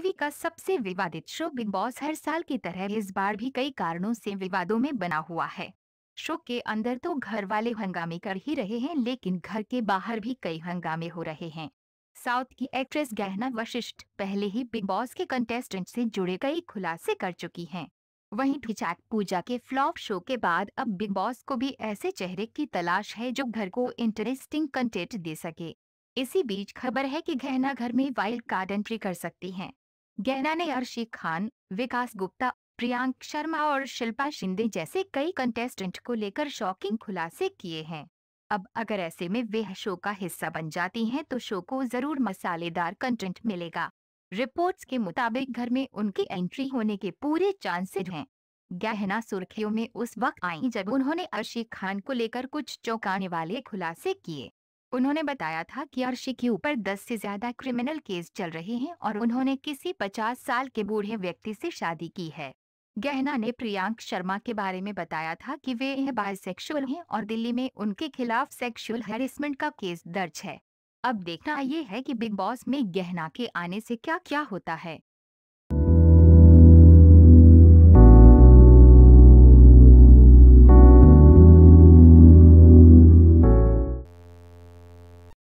TV का सबसे विवादित शो बिग बॉस हर साल की तरह इस बार भी कई कारणों से विवादों में बना हुआ है शो के अंदर तो घर वाले हंगामे कर ही रहे हैं लेकिन घर के बाहर भी कई हंगामे हो रहे हैं साउथ की एक्ट्रेस गहना वशिष्ठ पहले ही बिग बॉस के कंटेस्टेंट से जुड़े कई खुलासे कर चुकी हैं। वहीं ठिचाक पूजा के फ्लॉप शो के बाद अब बिग बॉस को भी ऐसे चेहरे की तलाश है जो घर को इंटरेस्टिंग कंटेंट दे सके इसी बीच खबर है कि गहना घर में वाइल्ड कार्ड एंट्री कर सकती हैं गहना ने अर्शी खान विकास गुप्ता प्रियांक शर्मा और शिल्पा शिंदे जैसे कई कंटेस्टेंट को लेकर शॉकिंग खुलासे किए हैं अब अगर ऐसे में वे शो का हिस्सा बन जाती हैं तो शो को जरूर मसालेदार कंटेंट मिलेगा रिपोर्ट्स के मुताबिक घर में उनकी एंट्री होने के पूरे चांसेस हैं गहना सुर्खियों में उस वक्त आई जब उन्होंने अर्शी खान को लेकर कुछ चौंकाने वाले खुलासे किए उन्होंने बताया था कि अर्शी के ऊपर 10 से ज्यादा क्रिमिनल केस चल रहे हैं और उन्होंने किसी 50 साल के बूढ़े व्यक्ति से शादी की है गहना ने प्रियांक शर्मा के बारे में बताया था कि वे बायसेक्सुअल हैं और दिल्ली में उनके खिलाफ सेक्सुअल हेरिसमेंट का केस दर्ज है अब देखना ये है कि बिग बॉस में गहना के आने से क्या क्या होता है